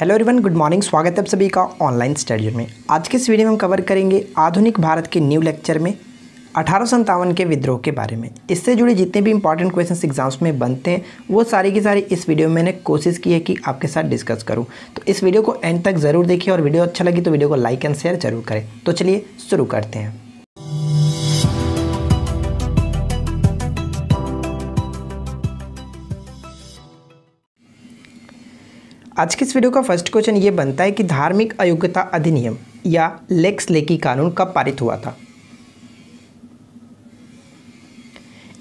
hello everyone good morning स्वागत है आप सभी का ऑनलाइन स्टडियो में आज के इस वीडियो में हम कवर करेंगे आधुनिक भारत के न्यू लेक्चर में अठारह के विद्रोह के बारे में इससे जुड़े जितने भी इंपॉर्टेंट क्वेश्चंस एग्जाम्स में बनते हैं वो सारी की सारी इस वीडियो में मैंने कोशिश की है कि आपके साथ डिस्कस करूँ तो इस वीडियो को एंड तक ज़रूर देखिए और वीडियो अच्छा लगी तो वीडियो को लाइक एंड शेयर जरूर करें तो चलिए शुरू करते हैं आज के इस वीडियो का फर्स्ट क्वेश्चन ये बनता है कि धार्मिक अयोग्यता अधिनियम या लेक्स लेकी कानून कब पारित हुआ था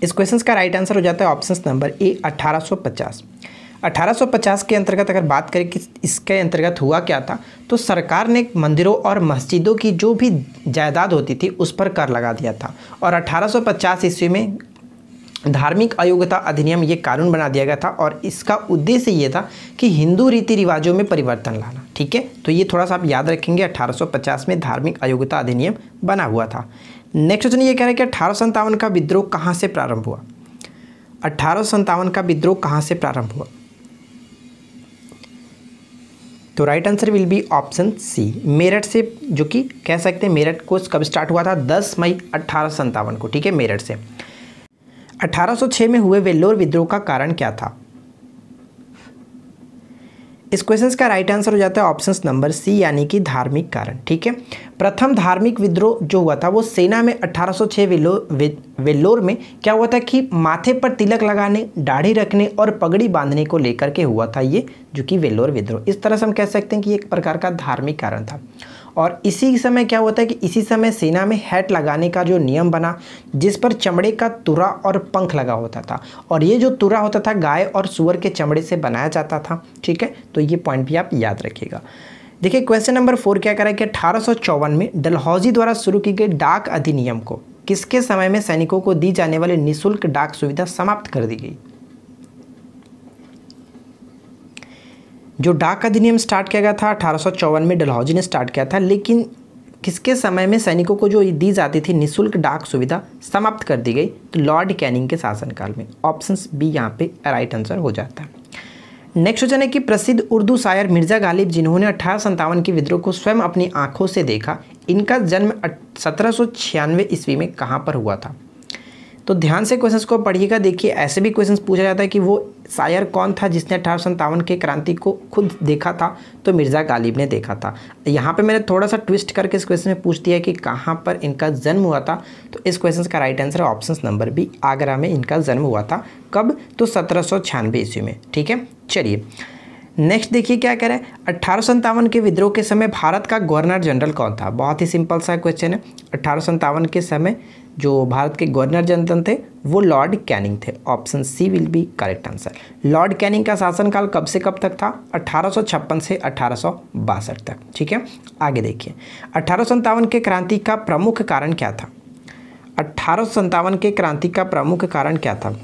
इस क्वेश्चन का राइट आंसर हो जाता है ऑप्शन नंबर ए 1850 1850 के अंतर्गत अगर बात करें कि इसके अंतर्गत हुआ क्या था तो सरकार ने मंदिरों और मस्जिदों की जो भी जायदाद होती थी उस पर कर लगा दिया था और 1850 ईस्वी में धार्मिक अयोग्यता अधिनियम ये कानून बना दिया गया था और इसका उद्देश्य ये था कि हिंदू रीति रिवाजों में परिवर्तन लाना ठीक है तो ये थोड़ा सा आप याद रखेंगे 1850 में धार्मिक अयोग्यता अधिनियम बना हुआ था नेक्स्ट क्वेश्चन ये कह रहे हैं कि अठारह का विद्रोह कहाँ से प्रारंभ हुआ अठारह का विद्रोह कहाँ से प्रारंभ हुआ तो right answer will be option C Meerut से जो कि कह सकते हैं मेरठ को कब स्टार्ट हुआ था 10 मई अट्ठारह को ठीक है मेरठ से 1806 में हुए वेल्लोर विद्रोह का कारण क्या था इस क्वेश्चन का राइट आंसर हो जाता है ऑप्शन नंबर सी यानी कि धार्मिक कारण ठीक है प्रथम धार्मिक विद्रोह जो हुआ था वो सेना में 1806 सौ वेलो, वे, वेल्लोर में क्या हुआ था कि माथे पर तिलक लगाने दाढ़ी रखने और पगड़ी बांधने को लेकर के हुआ था ये जो कि वेल्लोर विद्रोह इस तरह से हम कह सकते हैं कि एक प्रकार का धार्मिक कारण था और इसी समय क्या होता है कि इसी समय सेना में हैट लगाने का जो नियम बना जिस पर चमड़े का तुरा और पंख लगा होता था और ये जो तुरा होता था गाय और सुअर के चमड़े से बनाया जाता था ठीक है तो ये पॉइंट भी आप याद रखिएगा देखिए क्वेश्चन नंबर फोर क्या करा कि अठारह में डलहौजी द्वारा शुरू की गई डाक अधिनियम को किसके समय में सैनिकों को दी जाने वाली निःशुल्क डाक सुविधा समाप्त कर दी गई जो डाक अधिनियम स्टार्ट किया गया था अठारह में डलहौजी ने स्टार्ट किया था लेकिन किसके समय में सैनिकों को जो दी जाती थी निशुल्क डाक सुविधा समाप्त कर दी गई तो लॉर्ड कैनिंग के शासनकाल में ऑप्शन बी यहाँ पे राइट आंसर हो जाता है नेक्स्ट क्वेश्चन है कि प्रसिद्ध उर्दू शायर मिर्जा गालिब जिन्होंने अठारह के विद्रोह को स्वयं अपनी आंखों से देखा इनका जन्म सत्रह ईस्वी में कहाँ पर हुआ था तो ध्यान से क्वेश्चंस को पढ़िएगा देखिए ऐसे भी क्वेश्चंस पूछा जाता है कि वो शायर कौन था जिसने अठारह सौ के क्रांति को खुद देखा था तो मिर्ज़ा गालिब ने देखा था यहाँ पे मैंने थोड़ा सा ट्विस्ट करके इस क्वेश्चन में पूछ दिया कि कहाँ पर इनका जन्म हुआ था तो इस क्वेश्चन का right answer option number B Agra में इनका जन्म हुआ था कब तो सत्रह ईस्वी में ठीक है चलिए नेक्स्ट देखिए क्या कह रहे हैं अट्ठारह के विद्रोह के समय भारत का गवर्नर जनरल कौन था बहुत ही सिंपल सा क्वेश्चन है अट्ठारह के समय जो भारत के गवर्नर जनरल थे वो लॉर्ड कैनिंग थे option C will be correct answer Lord Canning का शासनकाल कब से कब तक था अठारह से अठारह तक ठीक है आगे देखिए अठारह के क्रांति का प्रमुख कारण क्या था अट्ठारह के क्रांति का प्रमुख कारण क्या था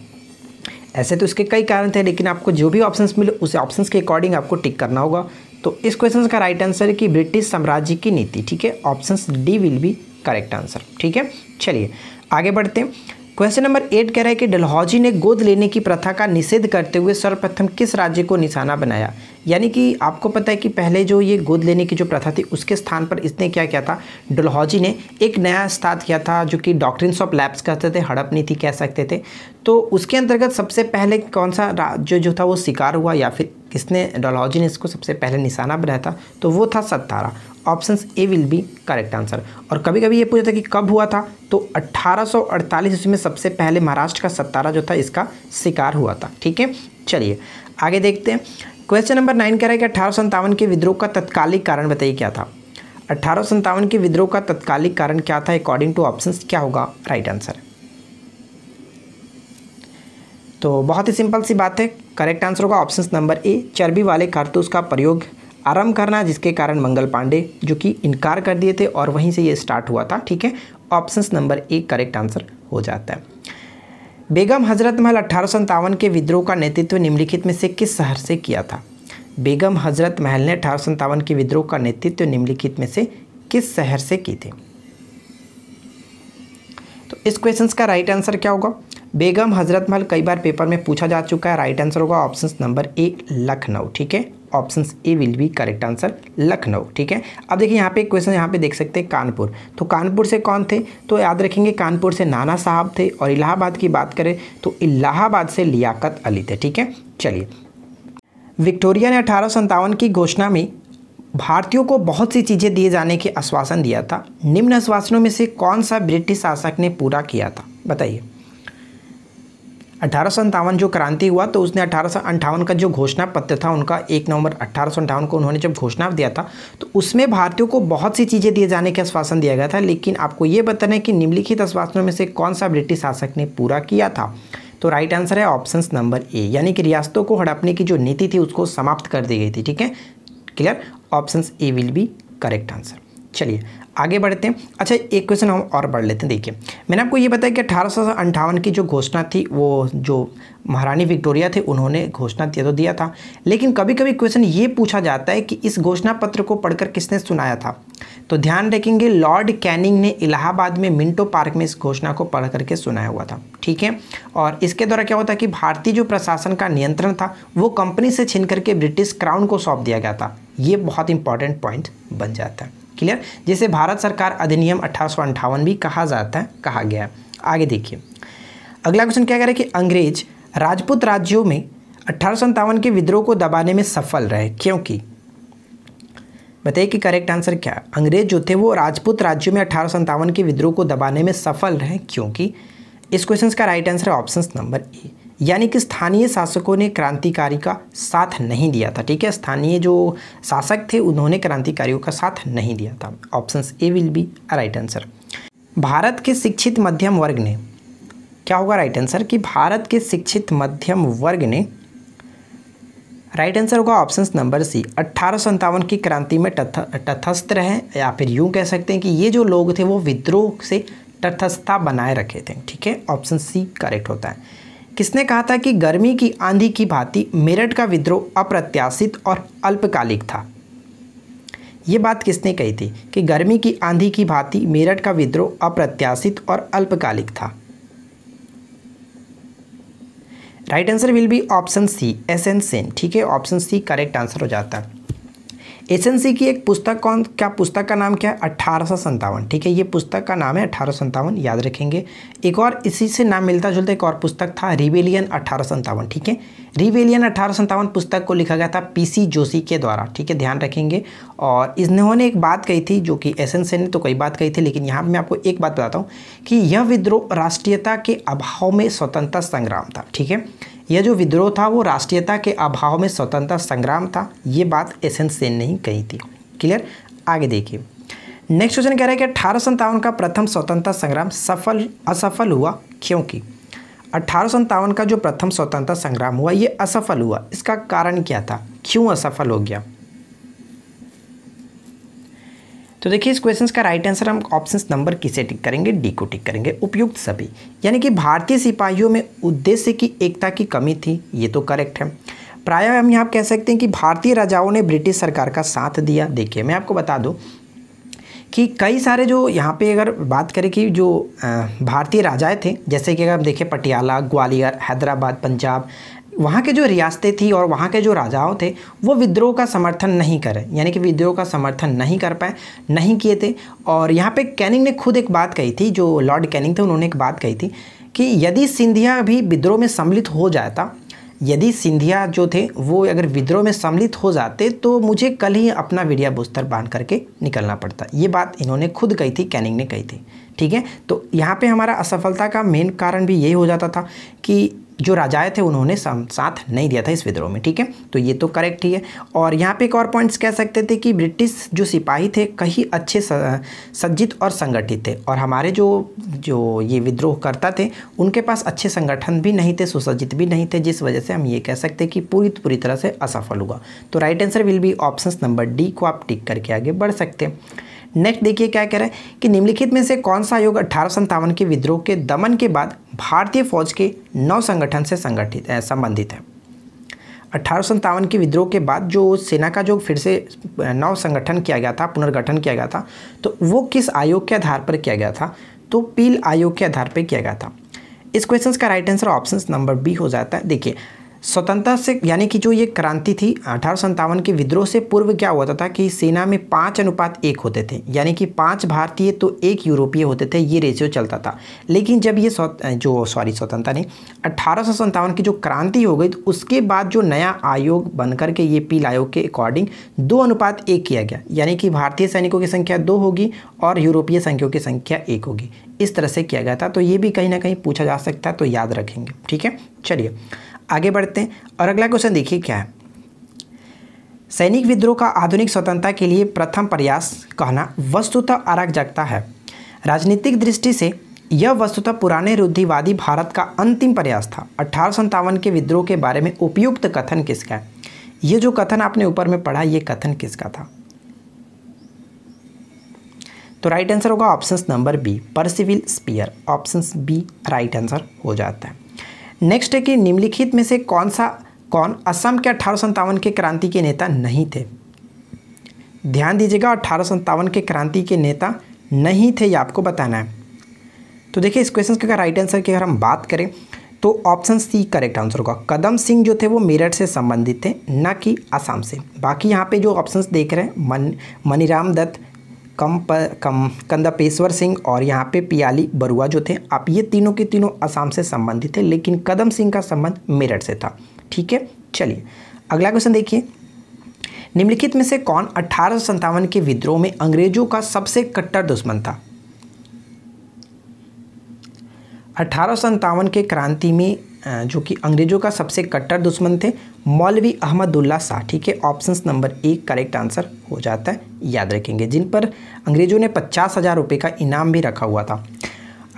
ऐसे तो इसके कई कारण थे लेकिन आपको जो भी ऑप्शंस मिले उस ऑप्शंस के अकॉर्डिंग आपको टिक करना होगा तो इस क्वेश्चन का राइट आंसर है कि ब्रिटिश साम्राज्य की नीति ठीक है option D will be correct answer ठीक है चलिए आगे बढ़ते हैं क्वेश्चन नंबर एट कह रहा है कि डलहौजी ने गोद लेने की प्रथा का निषेध करते हुए सर्वप्रथम किस राज्य को निशाना बनाया यानी कि आपको पता है कि पहले जो ये गोद लेने की जो प्रथा थी उसके स्थान पर इसने क्या किया था डलहौजी ने एक नया स्थान किया था जो कि डॉक्ट्रिन्स ऑफ लैब्स कहते थे हड़प नीति कह सकते थे तो उसके अंतर्गत सबसे पहले कौन सा राज्य जो था वो शिकार हुआ या फिर किसने डलहौजी ने इसको सबसे पहले निशाना बनाया था तो वो था Satara option A will be correct answer और कभी कभी ये पूछा था कि कब हुआ था तो 1848 ईस्वी में सबसे पहले महाराष्ट्र का सतारा जो था इसका शिकार हुआ था ठीक है चलिए आगे देखते हैं क्वेश्चन नंबर नाइन कह रहा है कि अठारह के विद्रोह का तत्कालिक कारण बताइए क्या था अठारह के विद्रोह का तत्कालिक कारण क्या था अकॉर्डिंग टू ऑप्शन क्या होगा राइट right आंसर तो बहुत ही सिंपल सी बात है करेक्ट आंसर होगा ऑप्शन नंबर ए चर्बी वाले कारतूस का प्रयोग आरंभ करना जिसके कारण मंगल पांडे जो कि इनकार कर दिए थे और वहीं से ये स्टार्ट हुआ था ठीक है ऑप्शन नंबर एक करेक्ट आंसर हो जाता है बेगम हजरत महल अठारह के विद्रोह का नेतृत्व निम्नलिखित में से किस शहर से किया था बेगम हजरत महल ने अठारह के विद्रोह का नेतृत्व निम्नलिखित में से किस शहर से की थी तो इस क्वेश्चन का राइट आंसर क्या होगा बेगम हजरत महल कई बार पेपर में पूछा जा चुका है राइट आंसर होगा ऑप्शन नंबर ए लखनऊ ठीक है option A will be correct answer Lucknow ठीक है अब देखिए यहाँ पे क्वेश्चन यहाँ पे देख सकते हैं कानपुर तो कानपुर से कौन थे तो याद रखेंगे कानपुर से नाना साहब थे और इलाहाबाद की बात करें तो इलाहाबाद से लियाकत अली थे ठीक है चलिए विक्टोरिया ने अठारह की घोषणा में भारतीयों को बहुत सी चीज़ें दिए जाने के आश्वासन दिया था निम्न आश्वासनों में से कौन सा ब्रिटिश शासक ने पूरा किया था बताइए अठारह जो क्रांति हुआ तो उसने अठारह का जो घोषणा पत्र था उनका एक नवंबर अठारह को उन्होंने जब घोषणा दिया था तो उसमें भारतीयों को बहुत सी चीज़ें दिए जाने के आश्वासन दिया गया था लेकिन आपको ये बताना है कि निम्नलिखित आश्वासनों में से कौन सा ब्रिटिश शासक ने पूरा किया था तो राइट आंसर है ऑप्शन नंबर ए यानी कि रियासतों को हड़पने की जो नीति थी उसको समाप्त कर दी गई थी ठीक है clear option A will be correct answer चलिए आगे बढ़ते हैं अच्छा एक क्वेश्चन हम और बढ़ लेते हैं देखिए मैंने आपको ये बताया कि अठारह की जो घोषणा थी वो जो महारानी विक्टोरिया थे उन्होंने घोषणा दिया तो दिया था लेकिन कभी कभी क्वेश्चन ये पूछा जाता है कि इस घोषणा पत्र को पढ़कर किसने सुनाया था तो ध्यान रखेंगे लॉर्ड कैनिंग ने इलाहाबाद में मिंटो पार्क में इस घोषणा को पढ़ करके सुनाया हुआ था ठीक है और इसके द्वारा क्या होता कि भारतीय जो प्रशासन का नियंत्रण था वो कंपनी से छीन करके ब्रिटिश क्राउन को सौंप दिया गया था ये बहुत इंपॉर्टेंट पॉइंट बन जाता है क्लियर जिसे भारत सरकार अधिनियम अठारह भी कहा जाता है कहा गया आगे देखिए अगला क्वेश्चन क्या कह रहा है कि अंग्रेज राजपूत राज्यों में अठारह के विद्रोह को दबाने में सफल रहे क्योंकि बताइए कि करेक्ट आंसर क्या अंग्रेज जो थे वो राजपूत राज्यों में अठारह के विद्रोह को दबाने में सफल रहे क्योंकि इस क्वेश्चन का राइट आंसर है ऑप्शन नंबर ए यानी कि स्थानीय शासकों ने क्रांतिकारी का साथ नहीं दिया था ठीक है स्थानीय जो शासक थे उन्होंने क्रांतिकारियों का साथ नहीं दिया था option A will be right answer Bharat के शिक्षित मध्यम वर्ग ने क्या होगा राइट आंसर कि भारत के शिक्षित मध्यम वर्ग ने राइट आंसर होगा ऑप्शन नंबर सी अट्ठारह की क्रांति में तथस्थ रहे या फिर यूँ कह सकते हैं कि ये जो लोग थे वो विद्रोह से तथस्था बनाए रखे थे ठीक है ऑप्शन सी करेक्ट होता है किसने कहा था कि गर्मी की आंधी की भांति मेरठ का विद्रोह अप्रत्याशित और अल्पकालिक था ये बात किसने कही थी कि गर्मी की आंधी की भांति मेरठ का विद्रोह अप्रत्याशित और अल्पकालिक था right answer will be option C S N Sen ठीक है ऑप्शन सी करेक्ट आंसर हो जाता है एसएनसी की एक पुस्तक कौन क्या पुस्तक का नाम क्या है अट्ठारह ठीक है ये पुस्तक का नाम है अट्ठारह याद रखेंगे एक और इसी से नाम मिलता जुलता एक और पुस्तक था रिवेलियन अट्ठारह ठीक है रिवेलियन अट्ठारह पुस्तक को लिखा गया था पीसी जोशी के द्वारा ठीक है ध्यान रखेंगे और इन्होंने एक बात कही थी जो कि एस ने तो कई बात कही थी लेकिन यहाँ मैं आपको एक बात बताता हूँ कि यह विद्रोह राष्ट्रीयता के अभाव में स्वतंत्रता संग्राम था ठीक है यह जो विद्रोह था वो राष्ट्रीयता के अभाव में स्वतंत्रता संग्राम था ये बात एस एन सेन ने ही कही थी क्लियर आगे देखिए नेक्स्ट क्वेश्चन कह रहा है कि अठारह का प्रथम स्वतंत्रता संग्राम सफल असफल हुआ क्योंकि अठारह का जो प्रथम स्वतंत्रता संग्राम हुआ ये असफल हुआ इसका कारण क्या था क्यों असफल हो गया तो देखिए इस क्वेश्चन का राइट आंसर हम ऑप्शन नंबर किसे टिक करेंगे डी को टिक करेंगे उपयुक्त सभी यानी कि भारतीय सिपाहियों में उद्देश्य की एकता की कमी थी ये तो करेक्ट है प्राय हम यहाँ कह सकते हैं कि भारतीय राजाओं ने ब्रिटिश सरकार का साथ दिया देखिए मैं आपको बता दूँ कि कई सारे जो यहाँ पे अगर बात करें कि जो भारतीय राजाएं थे जैसे कि अगर हम देखें पटियाला ग्वालियर हैदराबाद पंजाब वहाँ के जो रियासतें थी और वहाँ के जो राजाओं थे वो विद्रोह का समर्थन नहीं करे यानी कि विद्रोह का समर्थन नहीं कर पाए नहीं किए थे और यहाँ पे कैनिंग ने खुद एक बात कही थी जो लॉर्ड कैनिंग थे उन्होंने एक बात कही थी कि यदि सिंधिया भी विद्रोह में सम्मिलित हो जाता यदि सिंधिया जो थे वो अगर विद्रोह में सम्मिलित हो जाते तो मुझे कल ही अपना वीडिया बुस्तर बांध करके निकलना पड़ता ये बात इन्होंने खुद कही थी कैनिंग ने कही थी ठीक है तो यहाँ पे हमारा असफलता का मेन कारण भी यही हो जाता था कि जो राजाएं थे उन्होंने साथ नहीं दिया था इस विद्रोह में ठीक है तो ये तो करेक्ट ही है और यहाँ पे एक और पॉइंट्स कह सकते थे कि ब्रिटिश जो सिपाही थे कहीं अच्छे सज्जित और संगठित थे और हमारे जो जो ये विद्रोह करता थे उनके पास अच्छे संगठन भी नहीं थे सुसज्जित भी नहीं थे जिस वजह से हम ये कह सकते कि पूरी पूरी तरह से असफल हुआ तो right answer will be option number D को आप टिक करके आगे बढ़ सकते हैं नेक्स्ट देखिए क्या कह रहा है कि निम्नलिखित में से कौन सा आयोग अठारह के विद्रोह के दमन के बाद भारतीय फौज के नौ संगठन से संगठित संबंधित है अठारह के विद्रोह के बाद जो सेना का जो फिर से नौ संगठन किया गया था पुनर्गठन किया गया था तो वो किस आयोग के आधार पर किया गया था तो पील आयोग के आधार पर किया गया था इस क्वेश्चन का right answer option number B हो जाता है देखिए स्वतंत्रता से यानी कि जो ये क्रांति थी अठारह के विद्रोह से पूर्व क्या होता था कि सेना में पाँच अनुपात एक होते थे यानी कि पाँच भारतीय तो एक यूरोपीय होते थे ये रेशियो चलता था लेकिन जब ये जो सॉरी स्वतंत्रता नहीं अठारह की जो क्रांति हो गई तो उसके बाद जो नया आयोग बनकर के ये पील आयोग के अकॉर्डिंग दो अनुपात एक किया गया यानी कि भारतीय सैनिकों की संख्या दो होगी और यूरोपीय सैनिकों की संख्या एक होगी इस तरह से किया गया था तो ये भी कहीं ना कहीं पूछा जा सकता है तो याद रखेंगे ठीक है चलिए आगे बढ़ते हैं और अगला क्वेश्चन देखिए क्या है सैनिक विद्रोह का आधुनिक स्वतंत्रता के लिए प्रथम प्रयास कहना वस्तुतः अरग जगता है राजनीतिक दृष्टि से यह वस्तुतः पुराने रुद्धिवादी भारत का अंतिम प्रयास था अठारह के विद्रोह के बारे में उपयुक्त कथन किसका है ये जो कथन आपने ऊपर में पढ़ा ये कथन किसका था तो राइट आंसर होगा option number B Percival Spear option B right answer हो जाता है नेक्स्ट है कि निम्नलिखित में से कौन सा कौन असम के अठारह के क्रांति के नेता नहीं थे ध्यान दीजिएगा अठारह के क्रांति के नेता नहीं थे ये आपको बताना है तो देखिए इस क्वेश्चन का राइट आंसर की अगर हम बात करें तो ऑप्शन सी करेक्ट आंसर होगा कदम सिंह जो थे वो मेरठ से संबंधित थे न कि आसाम से बाकी यहाँ पे जो ऑप्शंस देख रहे हैं मन मनीराम दत्त कम कम कंदपेश्वर सिंह और यहाँ पे पियाली बरुआ जो थे आप ये तीनों के तीनों असम से संबंधित थे लेकिन कदम सिंह का संबंध मेरठ से था ठीक है चलिए अगला क्वेश्चन देखिए निम्नलिखित में से कौन अठारह के विद्रोह में अंग्रेजों का सबसे कट्टर दुश्मन था अठारह के क्रांति में जो कि अंग्रेज़ों का सबसे कट्टर दुश्मन थे मौलवी अहमदुल्ला शाह ठीक है ऑप्शन नंबर एक करेक्ट आंसर हो जाता है याद रखेंगे जिन पर अंग्रेज़ों ने पचास हज़ार रुपये का इनाम भी रखा हुआ था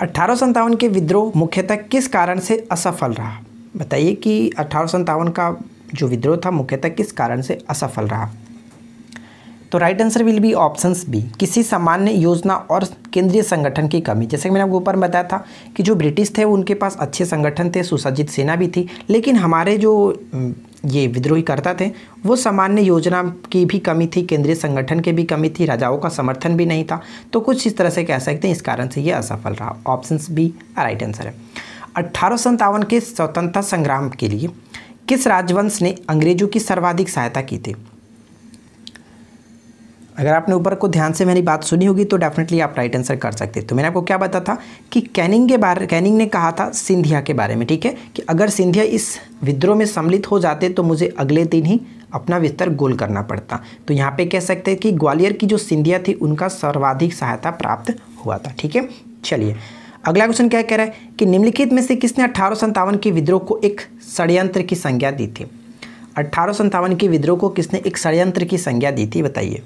अट्ठारह के विद्रोह मुख्यतः किस कारण से असफल रहा बताइए कि अट्ठारह का जो विद्रोह था मुख्यतः किस कारण से असफल रहा तो right answer will be option B किसी सामान्य योजना और केंद्रीय संगठन की कमी जैसे कि मैंने आपको ऊपर बताया था कि जो ब्रिटिश थे उनके पास अच्छे संगठन थे सुसज्जित सेना भी थी लेकिन हमारे जो ये विद्रोही करता थे वो सामान्य योजना की भी कमी थी केंद्रीय संगठन की के भी कमी थी राजाओं का समर्थन भी नहीं था तो कुछ इस तरह से कह सकते हैं इस कारण से ये असफल रहा ऑप्शन बी राइट आंसर है अट्ठारह के स्वतंत्रता संग्राम के लिए किस राजवंश ने अंग्रेजों की सर्वाधिक सहायता की थी अगर आपने ऊपर को ध्यान से मेरी बात सुनी होगी तो डेफिनेटली आप राइट आंसर कर सकते तो मैंने आपको क्या बताया था कि कैनिंग के बारे कैनिंग ने कहा था सिंधिया के बारे में ठीक है कि अगर सिंधिया इस विद्रोह में सम्मिलित हो जाते तो मुझे अगले दिन ही अपना विस्तार गोल करना पड़ता तो यहाँ पे कह सकते हैं कि ग्वालियर की जो सिंधिया थी उनका सर्वाधिक सहायता प्राप्त हुआ था ठीक है चलिए अगला क्वेश्चन क्या कह रहा है कि निम्नलिखित में से किसने अठारह के विद्रोह को एक षडयंत्र की संज्ञा दी थी अट्ठारह के विद्रोह को किसने एक षडयंत्र की संज्ञा दी थी बताइए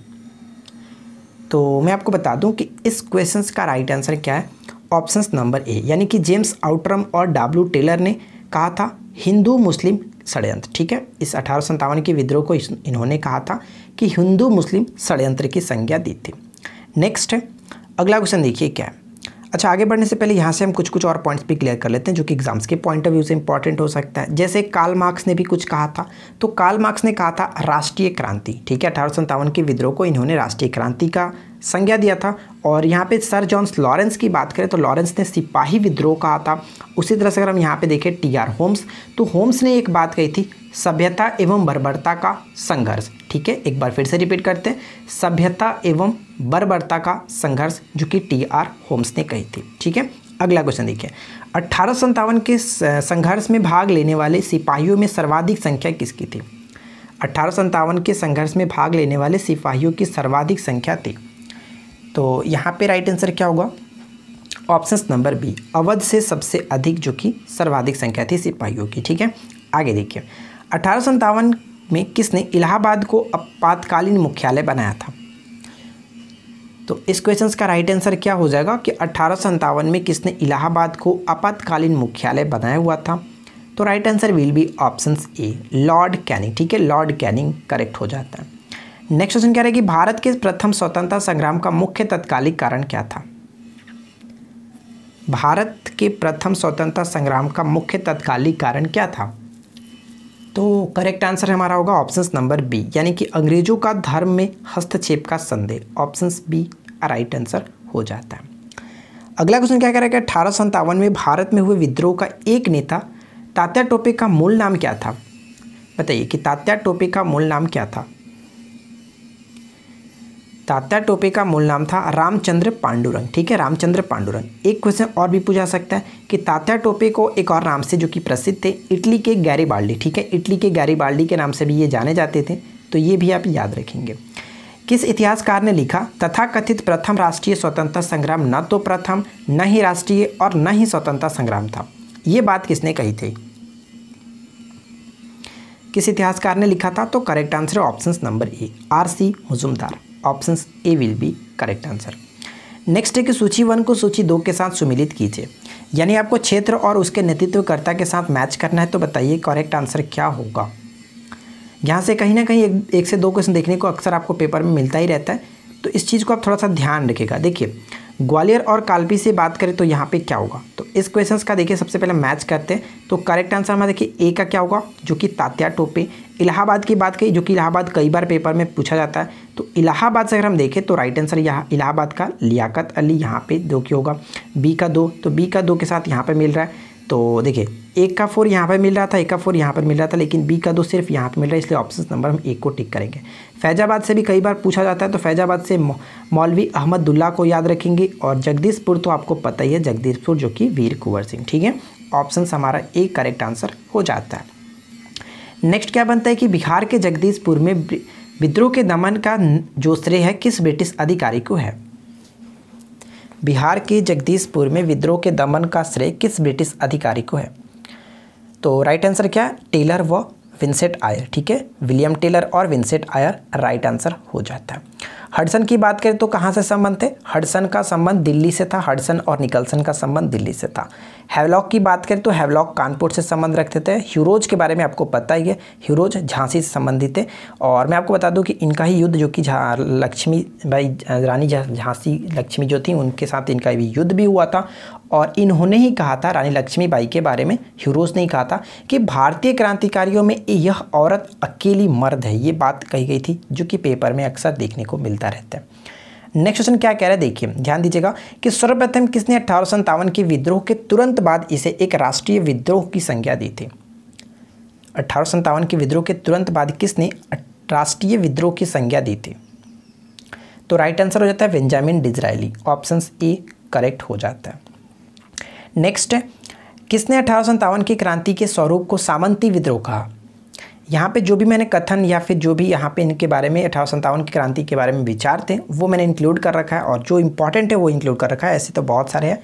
तो मैं आपको बता दूं कि इस क्वेश्चन का राइट आंसर क्या है ऑप्शन नंबर ए यानी कि जेम्स आउटरम और डब्ल्यू टेलर ने कहा था हिंदू मुस्लिम षडयंत्र ठीक है इस अठारह के विद्रोह को इन्होंने कहा था कि हिंदू मुस्लिम षडयंत्र की संज्ञा दी थी नेक्स्ट है अगला क्वेश्चन देखिए क्या है अच्छा आगे बढ़ने से पहले यहाँ से हम कुछ कुछ और पॉइंट्स भी क्लियर कर लेते हैं जो कि एग्जाम्स के पॉइंट ऑफ व्यू से इंपॉर्टेंट हो सकता है जैसे काल मार्क्स ने भी कुछ कहा था तो काल मार्क्स ने कहा था राष्ट्रीय क्रांति ठीक है अठारह के विद्रोह को इन्होंने राष्ट्रीय क्रांति का संज्ञा दिया था और यहाँ पे सर जॉन्स लॉरेंस की बात करें तो लॉरेंस ने सिपाही विद्रोह कहा था उसी तरह से अगर हम यहाँ पे देखें टी आर होम्स तो होम्स ने एक बात कही थी सभ्यता एवं बर्बरता का संघर्ष ठीक है एक बार फिर से रिपीट करते हैं सभ्यता एवं बर्बरता का संघर्ष जो कि टी आर होम्स ने कही थी ठीक है अगला क्वेश्चन देखिए अट्ठारह के संघर्ष में भाग लेने वाले सिपाहियों में सर्वाधिक संख्या किसकी थी अट्ठारह के संघर्ष में भाग लेने वाले सिपाहियों की सर्वाधिक संख्या थी तो यहाँ पे राइट आंसर क्या होगा ऑप्शन नंबर बी अवध से सबसे अधिक जो कि सर्वाधिक संख्या थी सिपाहियों की ठीक है आगे देखिए अठारह में किसने इलाहाबाद को आपातकालीन मुख्यालय बनाया था तो इस क्वेश्चन का राइट आंसर क्या हो जाएगा कि अठारह में किसने इलाहाबाद को आपातकालीन मुख्यालय बनाया हुआ था तो right answer will be option A Lord Canning ठीक है लॉर्ड कैनिंग करेक्ट हो जाता है नेक्स्ट क्वेश्चन कह रहे हैं कि भारत के प्रथम स्वतंत्रता संग्राम का मुख्य तत्कालिक कारण क्या था भारत के प्रथम स्वतंत्रता संग्राम का मुख्य तत्कालिक कारण क्या था तो करेक्ट आंसर हमारा होगा ऑप्शन नंबर बी यानी कि अंग्रेजों का धर्म में हस्तक्षेप का संदेह ऑप्शन बी राइट आंसर हो जाता है अगला क्वेश्चन क्या कह रहा है अठारह सौ में भारत में हुए विद्रोह का एक नेता तात्या टोपे का मूल नाम क्या था बताइए कि तात्या टोपे का मूल नाम क्या था तात्या टोपे का मूल नाम था रामचंद्र पांडुरंग ठीक है रामचंद्र पांडुरंग एक क्वेश्चन और भी पूछा सकता है कि तात्या टोपे को एक और नाम से जो कि प्रसिद्ध थे इटली के गैरीबाल्डी ठीक है इटली के गैरीबाल्डी के नाम से भी ये जाने जाते थे तो ये भी आप याद रखेंगे किस इतिहासकार ने लिखा तथाकथित प्रथम राष्ट्रीय स्वतंत्रता संग्राम न तो प्रथम न ही राष्ट्रीय और न ही स्वतंत्रता संग्राम था ये बात किसने कही थी किस इतिहासकार ने लिखा था तो correct answer option number A R C Majumdar option A will be correct answer next है कि सूची वन को सूची दो के साथ सुमिलित कीजिए यानी आपको क्षेत्र और उसके नेतृत्वकर्ता के साथ मैच करना है तो बताइए करेक्ट आंसर क्या होगा यहाँ से कहीं ना कहीं एक, एक से दो क्वेश्चन देखने को अक्सर आपको पेपर में मिलता ही रहता है तो इस चीज़ को आप थोड़ा सा ध्यान रखिएगा देखिए ग्वालियर और कालपी से बात करें तो यहाँ पे क्या होगा तो इस क्वेश्चन का देखिए सबसे पहले मैच करते हैं तो करेक्ट आंसर हमारा देखिए ए का क्या होगा जो कि तात्या टोपे इलाहाबाद की बात कही जो कि इलाहाबाद कई बार पेपर में पूछा जाता है तो इलाहाबाद से अगर हम देखें तो राइट आंसर यहाँ इलाहाबाद का लियाकत अली यहाँ पर दो की होगा बी का दो तो बी का दो के साथ यहाँ पर मिल रहा है तो देखिए एक का फोर यहाँ पर मिल रहा था एक का फोर यहाँ पर मिल रहा था लेकिन बी का दो सिर्फ यहाँ पर मिल रहा है इसलिए ऑप्शन नंबर हम एक को टिक करेंगे फैजाबाद से भी कई बार पूछा जाता है तो फैजाबाद से मौलवी अहमदुल्ला को याद रखेंगे और जगदीशपुर तो आपको पता ही है जगदीशपुर जो कि वीर कुंवर सिंह ठीक है ऑप्शन हमारा एक करेक्ट आंसर हो जाता है नेक्स्ट क्या बनता है कि बिहार के जगदीशपुर में विद्रोह के दमन का जो श्रेय है किस ब्रिटिश अधिकारी को है बिहार के जगदीशपुर में विद्रोह के दमन का श्रेय किस ब्रिटिश अधिकारी को है तो राइट आंसर क्या है टेलर व विंसेट आयर ठीक है विलियम टेलर और विंसेट आयर राइट आंसर हो जाता है हडसन की बात करें तो कहाँ से संबंध थे हडसन का संबंध दिल्ली से था हडसन और निकलसन का संबंध दिल्ली से था हैवलॉक की बात करें तो हैवलॉक कानपुर से संबंध रखते थे ह्यूरोज के बारे में आपको पता ही है ह्यूरोज झांसी से संबंधित थे और मैं आपको बता दूं कि इनका ही युद्ध जो कि लक्ष्मी बाई रानी झांसी लक्ष्मी जो थी उनके साथ इनका भी युद्ध भी हुआ था और इन्होंने ही कहा था रानी लक्ष्मीबाई के बारे में ह्यूरोज ने ही कहा था कि भारतीय क्रांतिकारियों में यह औरत अकेली मर्द है ये बात कही गई थी जो कि पेपर में अक्सर देखने को मिलता रहता है नेक्स्ट क्वेश्चन क्या कह रहा है देखिए ध्यान दीजिएगा कि सर्वप्रथम किसने अठारह के विद्रोह के तुरंत बाद इसे एक राष्ट्रीय विद्रोह की संज्ञा दी थी अठारह के विद्रोह के तुरंत बाद किसने राष्ट्रीय विद्रोह की संज्ञा दी थी तो राइट आंसर हो जाता है Benjamin Disraeli option A correct हो जाता है नेक्स्ट किसने अठारह की क्रांति के स्वरूप को सामंती विद्रोह कहा यहाँ पे जो भी मैंने कथन या फिर जो भी यहाँ पे इनके बारे में अठारह सत्तावन की क्रांति के बारे में विचार थे वो मैंने इंक्लूड कर रखा है और जो इंपॉर्टेंट है वो इंक्लूड कर रखा है ऐसे तो बहुत सारे हैं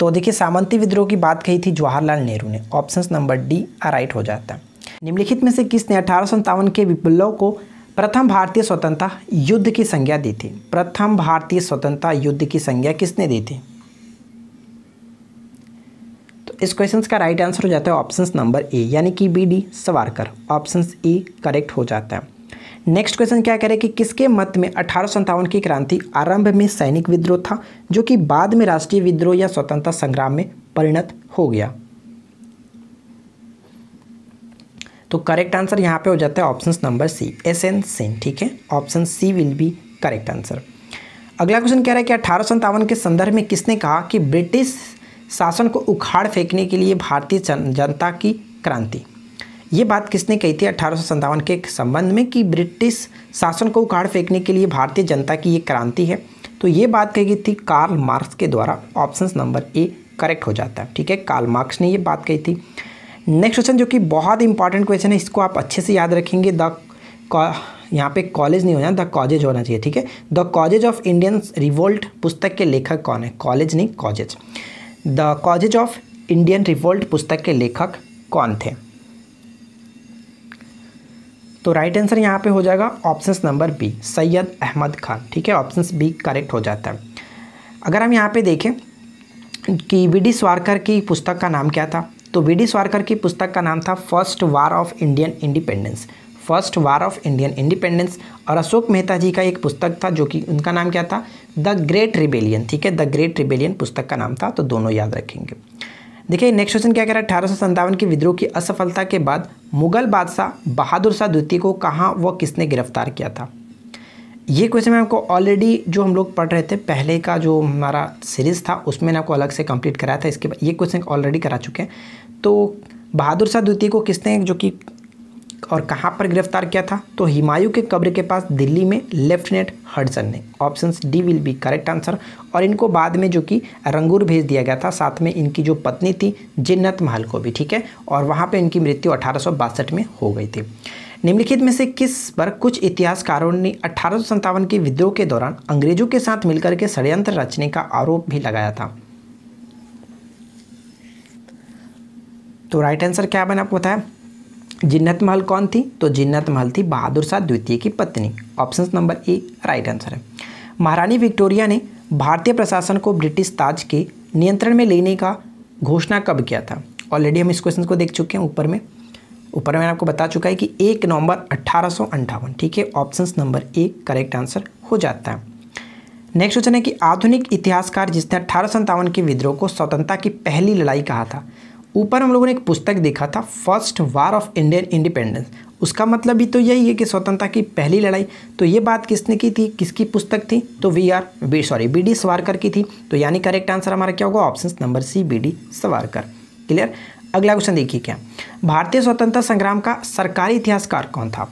तो देखिए सामंती विद्रोह की बात कही थी जवाहरलाल नेहरू ने ऑप्शन नंबर डी राइट हो जाता है निम्नलिखित में से किसने अठारह के विप्लव को प्रथम भारतीय स्वतंत्रता युद्ध की संज्ञा दी थी प्रथम भारतीय स्वतंत्रता युद्ध की संज्ञा किसने दी थी इस क्वेश्चन का राइट आंसर हो जाता है ऑप्शन नंबर ए यानी कि B D Savarkar option A correct हो जाता है नेक्स्ट क्वेश्चन क्या करें कि किसके मत में अठारह की क्रांति आरंभ में सैनिक विद्रोह था जो कि बाद में राष्ट्रीय विद्रोह या स्वतंत्रता संग्राम में परिणत हो गया तो करेक्ट आंसर यहां पे हो जाता है option number C S N Sen ठीक है option C will be correct answer अगला क्वेश्चन कह रहा है कि अठारह के संदर्भ में किसने कहा कि ब्रिटिश शासन को उखाड़ फेंकने के लिए भारतीय जनता की क्रांति ये बात किसने कही थी अठारह के संबंध में कि ब्रिटिश शासन को उखाड़ फेंकने के लिए भारतीय जनता की ये क्रांति है तो ये बात कही गई थी कार्ल मार्क्स के द्वारा ऑप्शन नंबर ए करेक्ट हो जाता है ठीक है कार्ल मार्क्स ने ये बात कही थी नेक्स्ट क्वेश्चन जो कि बहुत इंपॉर्टेंट क्वेश्चन है इसको आप अच्छे से याद रखेंगे द यहाँ पे कॉलेज नहीं होना द कॉजेज होना चाहिए ठीक है the causes of Indian revolt पुस्तक के लेखक कौन है कॉलेज नहीं causes the causes of Indian revolt पुस्तक के लेखक कौन थे तो राइट आंसर यहाँ पे हो जाएगा option number B Syed Ahmad Khan ठीक है ऑप्शन बी करेक्ट हो जाता है अगर हम यहाँ पे देखें कि वी डी स्वारकर की पुस्तक का नाम क्या था तो वी डी स्वारकर की पुस्तक का नाम था first war of Indian independence first war of Indian independence और अशोक मेहता जी का एक पुस्तक था जो कि उनका नाम क्या था द ग्रेट रिबेलियन ठीक है द ग्रेट रिबेलियन पुस्तक का नाम था तो दोनों याद रखेंगे देखिए नेक्स्ट क्वेश्चन क्या कह रहा है अठारह के विद्रोह की असफलता के बाद मुगल बादशाह बहादुर शाह द्वितीय को कहाँ व किसने गिरफ्तार किया था ये क्वेश्चन मैं आपको ऑलरेडी जो हम लोग पढ़ रहे थे पहले का जो हमारा सीरीज़ था उसमें मैंने आपको अलग से कंप्लीट कराया था इसके बाद ये क्वेश्चन ऑलरेडी करा चुके हैं तो बहादुर शाह द्वितीय को किसने जो कि और कहाँ पर गिरफ्तार किया था तो हिमायू के कब्र के पास दिल्ली में लेफ्टिनेंट हडसन ने option D will be correct answer और इनको बाद में जो कि रंगूर भेज दिया गया था साथ में इनकी जो पत्नी थी जिन्नत महल को भी ठीक है और वहाँ पर इनकी मृत्यु अठारह में हो गई थी निम्नलिखित में से किस पर कुछ इतिहासकारों ने अठारह के विद्रोह के दौरान अंग्रेजों के साथ मिलकर के षडयंत्र रचने का आरोप भी लगाया था तो राइट आंसर क्या बना आपको बताया जिन्नत महल कौन थी तो जिन्नत महल थी बहादुर शाह द्वितीय की पत्नी option number A right answer है महारानी विक्टोरिया ने भारतीय प्रशासन को ब्रिटिश ताज के नियंत्रण में लेने का घोषणा कब किया था ऑलरेडी हम इस क्वेश्चन को देख चुके हैं ऊपर में ऊपर मैंने आपको बता चुका है कि एक नवंबर अट्ठारह ठीक है option number A correct answer हो जाता है नेक्स्ट क्वेश्चन है कि आधुनिक इतिहासकार जिसने अट्ठारह के विद्रोह को स्वतंत्रता की पहली लड़ाई कहा था ऊपर हम लोगों ने एक पुस्तक देखा था first war of Indian independence उसका मतलब भी तो यही है कि स्वतंत्रता की पहली लड़ाई तो ये बात किसने की थी किसकी पुस्तक थी तो V R B sorry B D Savarkar की थी तो यानी करेक्ट आंसर हमारा क्या होगा option number C B D Savarkar clear अगला क्वेश्चन देखिए क्या भारतीय स्वतंत्रता संग्राम का सरकारी इतिहासकार कौन था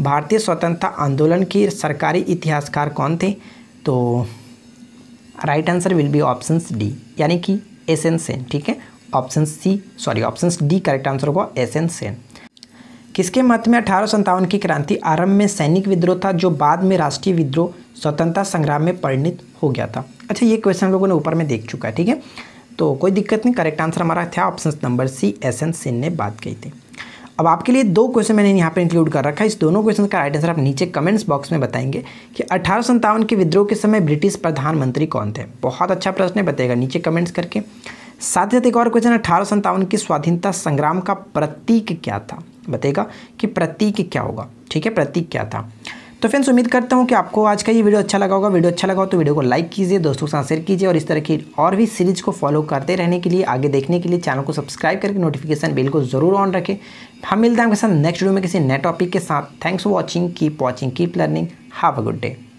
भारतीय स्वतंत्रता आंदोलन के सरकारी इतिहासकार कौन थे तो right answer will be option D यानी कि एस एन सेन ठीक है option C sorry option D correct answer होगा एस एन सेन किसके मत में अठारह की क्रांति आरंभ में सैनिक विद्रोह था जो बाद में राष्ट्रीय विद्रोह स्वतंत्रता संग्राम में परिणित हो गया था अच्छा ये क्वेश्चन हम लोगों ने ऊपर में देख चुका है ठीक है तो कोई दिक्कत नहीं करेक्ट आंसर हमारा था option number C S N Sen ने बात कही थी अब आपके लिए दो क्वेश्चन मैंने यहाँ पर इंक्लूड कर रखा है इस दोनों क्वेश्चन का राइट आंसर आप नीचे कमेंट्स बॉक्स में बताएंगे कि अठारह के विद्रोह के समय ब्रिटिश प्रधानमंत्री कौन थे बहुत अच्छा प्रश्न है बताएगा नीचे कमेंट्स करके साथ ही साथ एक और क्वेश्चन अठारह संतावन की स्वाधीनता संग्राम का प्रतीक क्या था बताएगा कि प्रतीक क्या होगा ठीक है प्रतीक क्या था तो फ्रेंड्स उम्मीद करता हूँ कि आपको आज का ये वीडियो अच्छा लगा होगा वीडियो अच्छा लगा हो तो वीडियो को लाइक कीजिए दोस्तों के साथ शेयर कीजिए और इस तरह की और भी सीरीज को फॉलो करते रहने के लिए आगे देखने के लिए चैनल को सब्सक्राइब करके नोटिफिकेशन बेल को जरूर ऑन रखें हम मिलते हैं आपके साथ नेक्स्ट वीडियो में किसी नए टॉपिक के साथ thanks for watching keep watching keep learning have a good day